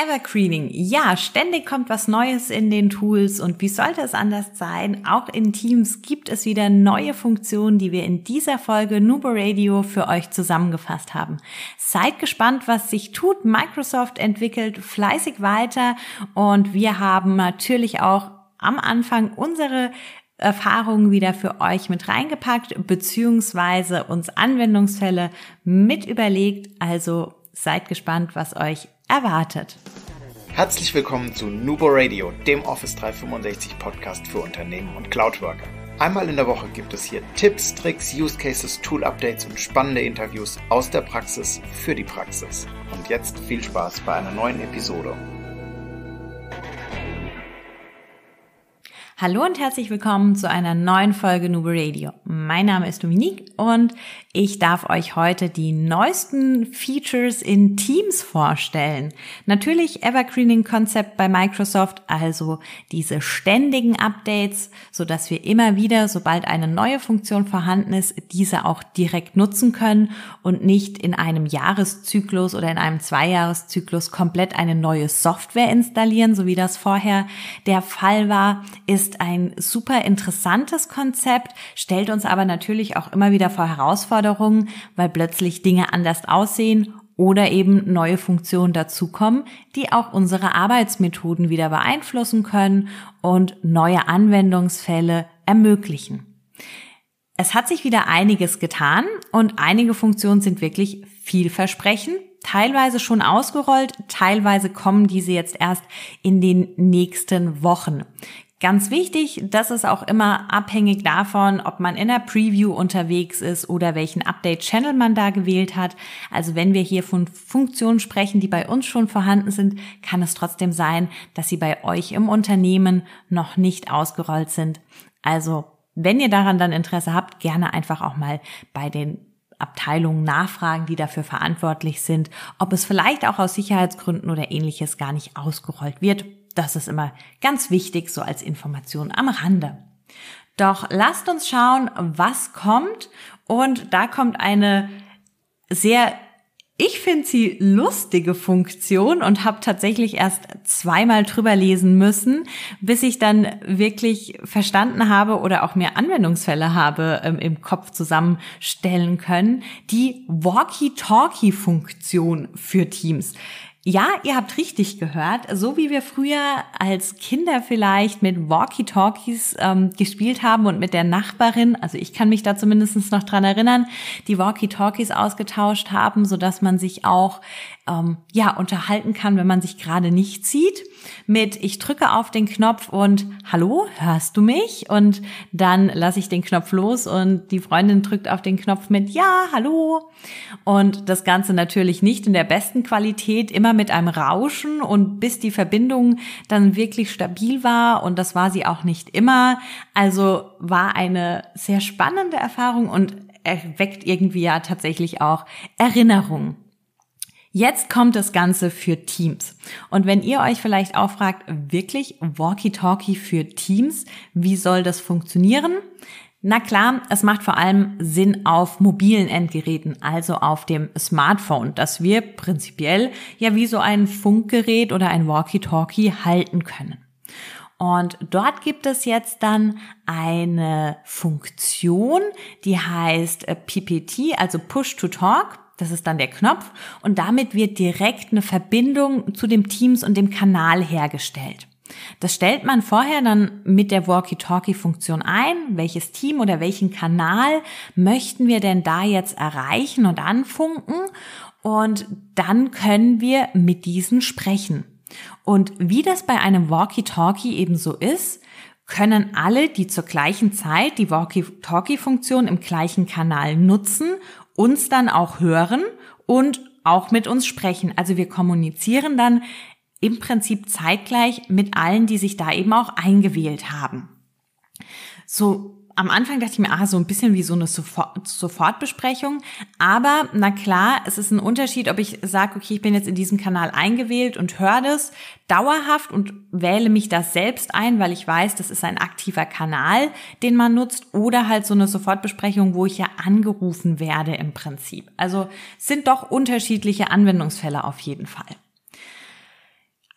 Evergreening. Ja, ständig kommt was Neues in den Tools und wie sollte es anders sein? Auch in Teams gibt es wieder neue Funktionen, die wir in dieser Folge Nubo Radio für euch zusammengefasst haben. Seid gespannt, was sich tut. Microsoft entwickelt fleißig weiter und wir haben natürlich auch am Anfang unsere Erfahrungen wieder für euch mit reingepackt, beziehungsweise uns Anwendungsfälle mit überlegt. Also seid gespannt, was euch erwartet. Herzlich willkommen zu Nubo Radio, dem Office 365 Podcast für Unternehmen und Cloudworker. Einmal in der Woche gibt es hier Tipps, Tricks, Use Cases, Tool Updates und spannende Interviews aus der Praxis für die Praxis. Und jetzt viel Spaß bei einer neuen Episode. Hallo und herzlich willkommen zu einer neuen Folge Nubo Radio. Mein Name ist Dominique und ich darf euch heute die neuesten Features in Teams vorstellen. Natürlich Evergreening Konzept bei Microsoft, also diese ständigen Updates, so dass wir immer wieder, sobald eine neue Funktion vorhanden ist, diese auch direkt nutzen können und nicht in einem Jahreszyklus oder in einem Zweijahreszyklus komplett eine neue Software installieren, so wie das vorher der Fall war, ist ein super interessantes Konzept, stellt uns aber natürlich auch immer wieder vor Herausforderungen, Anforderungen, weil plötzlich Dinge anders aussehen oder eben neue Funktionen dazukommen, die auch unsere Arbeitsmethoden wieder beeinflussen können und neue Anwendungsfälle ermöglichen. Es hat sich wieder einiges getan und einige Funktionen sind wirklich vielversprechend, teilweise schon ausgerollt, teilweise kommen diese jetzt erst in den nächsten Wochen. Ganz wichtig, das ist auch immer abhängig davon, ob man in der Preview unterwegs ist oder welchen Update-Channel man da gewählt hat. Also wenn wir hier von Funktionen sprechen, die bei uns schon vorhanden sind, kann es trotzdem sein, dass sie bei euch im Unternehmen noch nicht ausgerollt sind. Also wenn ihr daran dann Interesse habt, gerne einfach auch mal bei den Abteilungen nachfragen, die dafür verantwortlich sind, ob es vielleicht auch aus Sicherheitsgründen oder ähnliches gar nicht ausgerollt wird das ist immer ganz wichtig, so als Information am Rande. Doch lasst uns schauen, was kommt. Und da kommt eine sehr, ich finde sie lustige Funktion und habe tatsächlich erst zweimal drüber lesen müssen, bis ich dann wirklich verstanden habe oder auch mehr Anwendungsfälle habe ähm, im Kopf zusammenstellen können. Die Walkie-Talkie-Funktion für Teams. Ja, ihr habt richtig gehört. So wie wir früher als Kinder vielleicht mit Walkie-Talkies ähm, gespielt haben und mit der Nachbarin, also ich kann mich da zumindest noch dran erinnern, die Walkie-Talkies ausgetauscht haben, so dass man sich auch ähm, ja unterhalten kann, wenn man sich gerade nicht sieht. Mit ich drücke auf den Knopf und hallo, hörst du mich? Und dann lasse ich den Knopf los und die Freundin drückt auf den Knopf mit ja, hallo. Und das Ganze natürlich nicht in der besten Qualität, immer mit einem Rauschen und bis die Verbindung dann wirklich stabil war und das war sie auch nicht immer. Also war eine sehr spannende Erfahrung und erweckt irgendwie ja tatsächlich auch Erinnerungen. Jetzt kommt das Ganze für Teams. Und wenn ihr euch vielleicht auch fragt, wirklich Walkie-Talkie für Teams, wie soll das funktionieren? Na klar, es macht vor allem Sinn auf mobilen Endgeräten, also auf dem Smartphone, dass wir prinzipiell ja wie so ein Funkgerät oder ein Walkie-Talkie halten können. Und dort gibt es jetzt dann eine Funktion, die heißt PPT, also Push to Talk. Das ist dann der Knopf und damit wird direkt eine Verbindung zu dem Teams und dem Kanal hergestellt. Das stellt man vorher dann mit der Walkie-Talkie-Funktion ein. Welches Team oder welchen Kanal möchten wir denn da jetzt erreichen und anfunken? Und dann können wir mit diesen sprechen. Und wie das bei einem Walkie-Talkie eben so ist, können alle, die zur gleichen Zeit die Walkie-Talkie-Funktion im gleichen Kanal nutzen, uns dann auch hören und auch mit uns sprechen. Also wir kommunizieren dann im Prinzip zeitgleich mit allen, die sich da eben auch eingewählt haben. So am Anfang dachte ich mir, ah, so ein bisschen wie so eine Sofortbesprechung. Aber na klar, es ist ein Unterschied, ob ich sage, okay, ich bin jetzt in diesem Kanal eingewählt und höre das dauerhaft und wähle mich das selbst ein, weil ich weiß, das ist ein aktiver Kanal, den man nutzt, oder halt so eine Sofortbesprechung, wo ich ja angerufen werde im Prinzip. Also sind doch unterschiedliche Anwendungsfälle auf jeden Fall.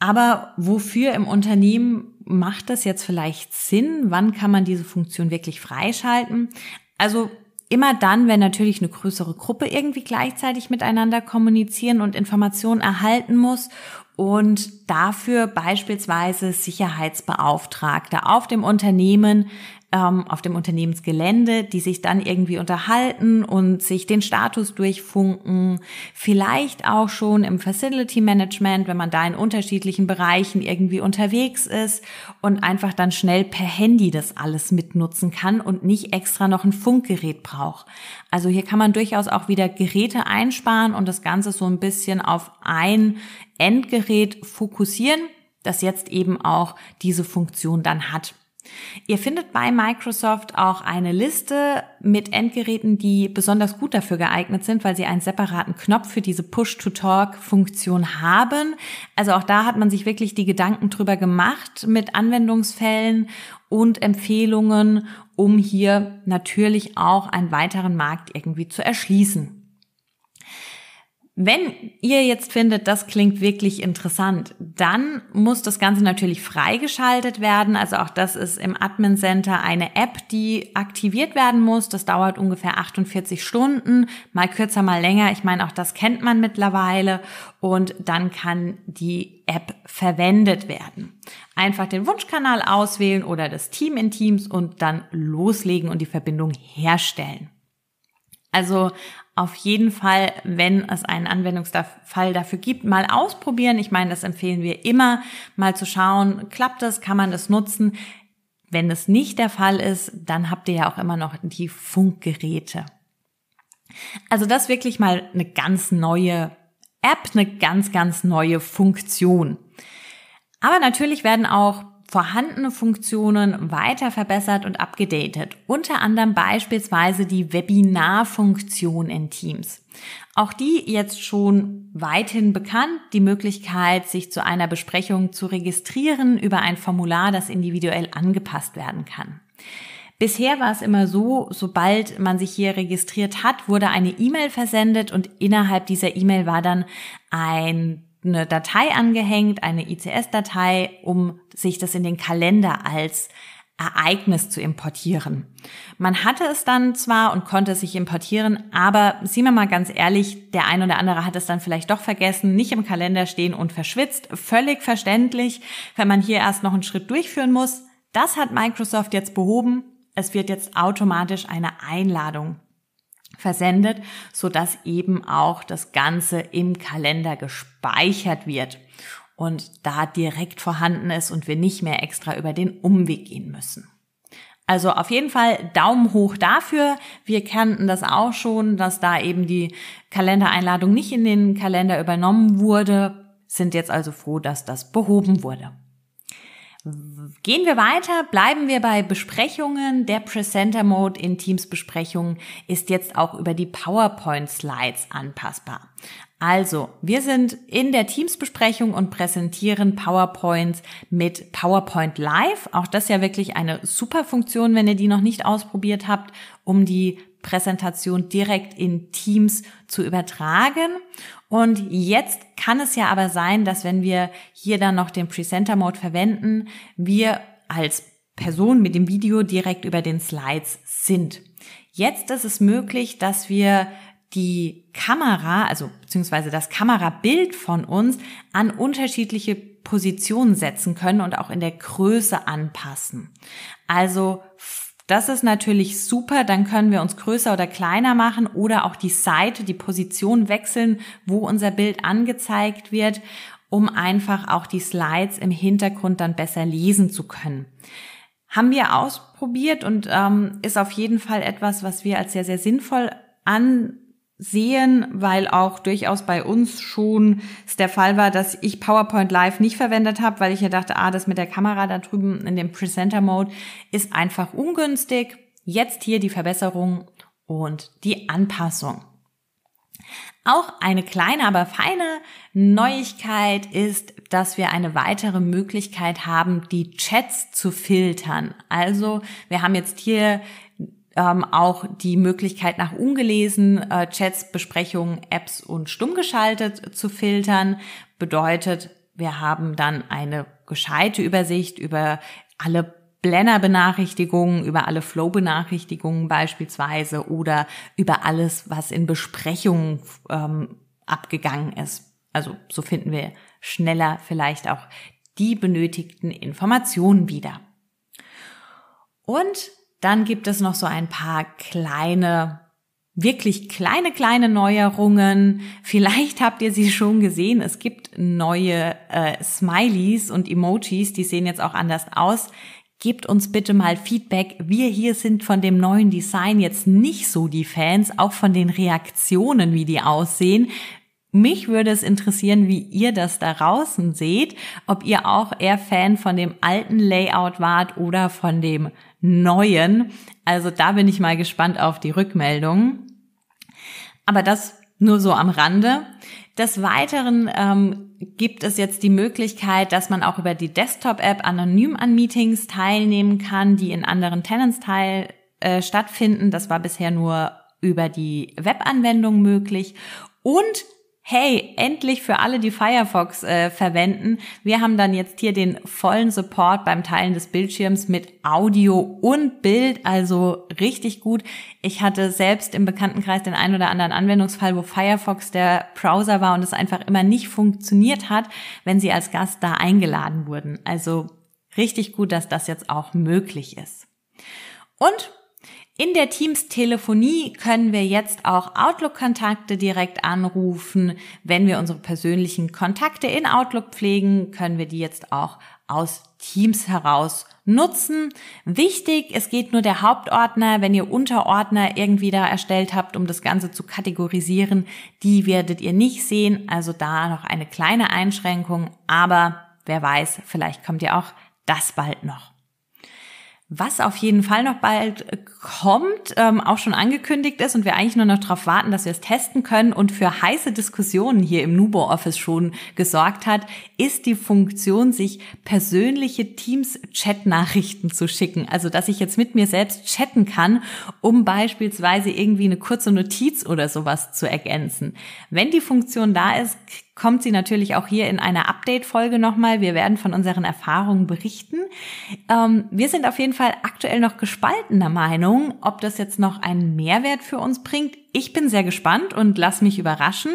Aber wofür im Unternehmen macht das jetzt vielleicht Sinn? Wann kann man diese Funktion wirklich freischalten? Also immer dann, wenn natürlich eine größere Gruppe irgendwie gleichzeitig miteinander kommunizieren und Informationen erhalten muss und dafür beispielsweise Sicherheitsbeauftragte auf dem Unternehmen ähm, auf dem Unternehmensgelände, die sich dann irgendwie unterhalten und sich den Status durchfunken. Vielleicht auch schon im Facility Management, wenn man da in unterschiedlichen Bereichen irgendwie unterwegs ist und einfach dann schnell per Handy das alles mitnutzen kann und nicht extra noch ein Funkgerät braucht. Also hier kann man durchaus auch wieder Geräte einsparen und das Ganze so ein bisschen auf ein Endgerät fokussieren, das jetzt eben auch diese Funktion dann hat. Ihr findet bei Microsoft auch eine Liste mit Endgeräten, die besonders gut dafür geeignet sind, weil sie einen separaten Knopf für diese Push-to-Talk-Funktion haben. Also auch da hat man sich wirklich die Gedanken drüber gemacht mit Anwendungsfällen und Empfehlungen, um hier natürlich auch einen weiteren Markt irgendwie zu erschließen. Wenn ihr jetzt findet, das klingt wirklich interessant, dann muss das Ganze natürlich freigeschaltet werden. Also auch das ist im Admin Center eine App, die aktiviert werden muss. Das dauert ungefähr 48 Stunden, mal kürzer, mal länger. Ich meine, auch das kennt man mittlerweile. Und dann kann die App verwendet werden. Einfach den Wunschkanal auswählen oder das Team in Teams und dann loslegen und die Verbindung herstellen. Also auf jeden Fall, wenn es einen Anwendungsfall dafür gibt, mal ausprobieren. Ich meine, das empfehlen wir immer, mal zu schauen, klappt das, kann man das nutzen. Wenn das nicht der Fall ist, dann habt ihr ja auch immer noch die Funkgeräte. Also das wirklich mal eine ganz neue App, eine ganz, ganz neue Funktion. Aber natürlich werden auch vorhandene Funktionen weiter verbessert und abgedatet, unter anderem beispielsweise die Webinar-Funktion in Teams. Auch die jetzt schon weithin bekannt, die Möglichkeit, sich zu einer Besprechung zu registrieren über ein Formular, das individuell angepasst werden kann. Bisher war es immer so, sobald man sich hier registriert hat, wurde eine E-Mail versendet und innerhalb dieser E-Mail war dann ein eine Datei angehängt, eine ICS-Datei, um sich das in den Kalender als Ereignis zu importieren. Man hatte es dann zwar und konnte es sich importieren, aber sehen wir mal ganz ehrlich, der ein oder andere hat es dann vielleicht doch vergessen, nicht im Kalender stehen und verschwitzt. Völlig verständlich, wenn man hier erst noch einen Schritt durchführen muss. Das hat Microsoft jetzt behoben. Es wird jetzt automatisch eine Einladung versendet, so dass eben auch das Ganze im Kalender gespeichert wird und da direkt vorhanden ist und wir nicht mehr extra über den Umweg gehen müssen. Also auf jeden Fall Daumen hoch dafür. Wir kannten das auch schon, dass da eben die Kalendereinladung nicht in den Kalender übernommen wurde, sind jetzt also froh, dass das behoben wurde. Gehen wir weiter, bleiben wir bei Besprechungen. Der Presenter Mode in Teams Besprechungen ist jetzt auch über die PowerPoint Slides anpassbar. Also, wir sind in der Teams-Besprechung und präsentieren PowerPoints mit PowerPoint Live. Auch das ist ja wirklich eine super Funktion, wenn ihr die noch nicht ausprobiert habt, um die Präsentation direkt in Teams zu übertragen. Und jetzt kann es ja aber sein, dass wenn wir hier dann noch den Presenter Mode verwenden, wir als Person mit dem Video direkt über den Slides sind. Jetzt ist es möglich, dass wir die Kamera, also beziehungsweise das Kamerabild von uns an unterschiedliche Positionen setzen können und auch in der Größe anpassen. Also das ist natürlich super, dann können wir uns größer oder kleiner machen oder auch die Seite, die Position wechseln, wo unser Bild angezeigt wird, um einfach auch die Slides im Hintergrund dann besser lesen zu können. Haben wir ausprobiert und ähm, ist auf jeden Fall etwas, was wir als sehr, sehr sinnvoll an sehen, weil auch durchaus bei uns schon es der Fall war, dass ich PowerPoint Live nicht verwendet habe, weil ich ja dachte, ah, das mit der Kamera da drüben in dem Presenter Mode ist einfach ungünstig. Jetzt hier die Verbesserung und die Anpassung. Auch eine kleine, aber feine Neuigkeit ist, dass wir eine weitere Möglichkeit haben, die Chats zu filtern. Also wir haben jetzt hier ähm, auch die Möglichkeit nach ungelesen äh, Chats, Besprechungen, Apps und stummgeschaltet zu filtern. Bedeutet, wir haben dann eine gescheite Übersicht über alle blender benachrichtigungen über alle Flow-Benachrichtigungen beispielsweise oder über alles, was in Besprechungen ähm, abgegangen ist. Also so finden wir schneller vielleicht auch die benötigten Informationen wieder. Und dann gibt es noch so ein paar kleine, wirklich kleine, kleine Neuerungen. Vielleicht habt ihr sie schon gesehen. Es gibt neue äh, Smileys und Emojis, die sehen jetzt auch anders aus. Gebt uns bitte mal Feedback. Wir hier sind von dem neuen Design jetzt nicht so die Fans, auch von den Reaktionen, wie die aussehen. Mich würde es interessieren, wie ihr das da draußen seht, ob ihr auch eher Fan von dem alten Layout wart oder von dem neuen. Also da bin ich mal gespannt auf die Rückmeldungen. Aber das nur so am Rande. Des Weiteren ähm, gibt es jetzt die Möglichkeit, dass man auch über die Desktop-App anonym an Meetings teilnehmen kann, die in anderen Tenants teil, äh, stattfinden. Das war bisher nur über die Webanwendung möglich. Und hey, endlich für alle, die Firefox äh, verwenden. Wir haben dann jetzt hier den vollen Support beim Teilen des Bildschirms mit Audio und Bild, also richtig gut. Ich hatte selbst im Bekanntenkreis den ein oder anderen Anwendungsfall, wo Firefox der Browser war und es einfach immer nicht funktioniert hat, wenn sie als Gast da eingeladen wurden. Also richtig gut, dass das jetzt auch möglich ist. Und in der Teams-Telefonie können wir jetzt auch Outlook-Kontakte direkt anrufen. Wenn wir unsere persönlichen Kontakte in Outlook pflegen, können wir die jetzt auch aus Teams heraus nutzen. Wichtig, es geht nur der Hauptordner. Wenn ihr Unterordner irgendwie da erstellt habt, um das Ganze zu kategorisieren, die werdet ihr nicht sehen. Also da noch eine kleine Einschränkung. Aber wer weiß, vielleicht kommt ja auch das bald noch. Was auf jeden Fall noch bald äh, kommt, ähm, auch schon angekündigt ist und wir eigentlich nur noch darauf warten, dass wir es testen können und für heiße Diskussionen hier im Nubo Office schon gesorgt hat, ist die Funktion, sich persönliche Teams-Chat-Nachrichten zu schicken. Also, dass ich jetzt mit mir selbst chatten kann, um beispielsweise irgendwie eine kurze Notiz oder sowas zu ergänzen. Wenn die Funktion da ist, kommt sie natürlich auch hier in einer Update-Folge nochmal. Wir werden von unseren Erfahrungen berichten. Ähm, wir sind auf jeden Fall aktuell noch gespaltener Meinung, ob das jetzt noch einen Mehrwert für uns bringt. Ich bin sehr gespannt und lass mich überraschen.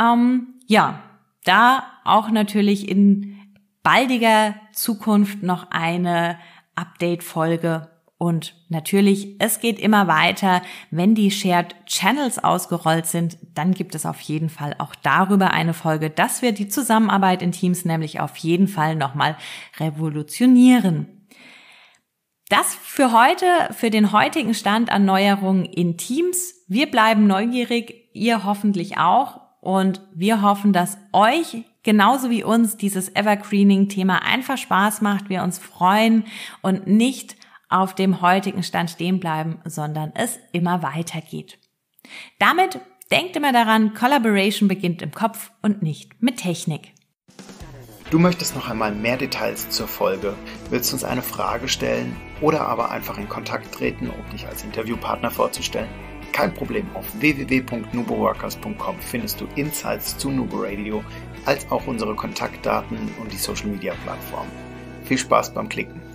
Ähm, ja, da auch natürlich in baldiger Zukunft noch eine Update-Folge und natürlich, es geht immer weiter. Wenn die Shared Channels ausgerollt sind, dann gibt es auf jeden Fall auch darüber eine Folge, dass wir die Zusammenarbeit in Teams nämlich auf jeden Fall nochmal revolutionieren. Das für heute, für den heutigen Stand an Neuerungen in Teams. Wir bleiben neugierig, ihr hoffentlich auch. Und wir hoffen, dass euch genauso wie uns dieses Evergreening-Thema einfach Spaß macht, wir uns freuen und nicht auf dem heutigen Stand stehen bleiben, sondern es immer weitergeht. Damit denkt immer daran, Collaboration beginnt im Kopf und nicht mit Technik. Du möchtest noch einmal mehr Details zur Folge, willst uns eine Frage stellen oder aber einfach in Kontakt treten, um dich als Interviewpartner vorzustellen? Kein Problem, auf www.nuboworkers.com findest du Insights zu Nubo Radio, als auch unsere Kontaktdaten und die Social Media Plattform. Viel Spaß beim Klicken!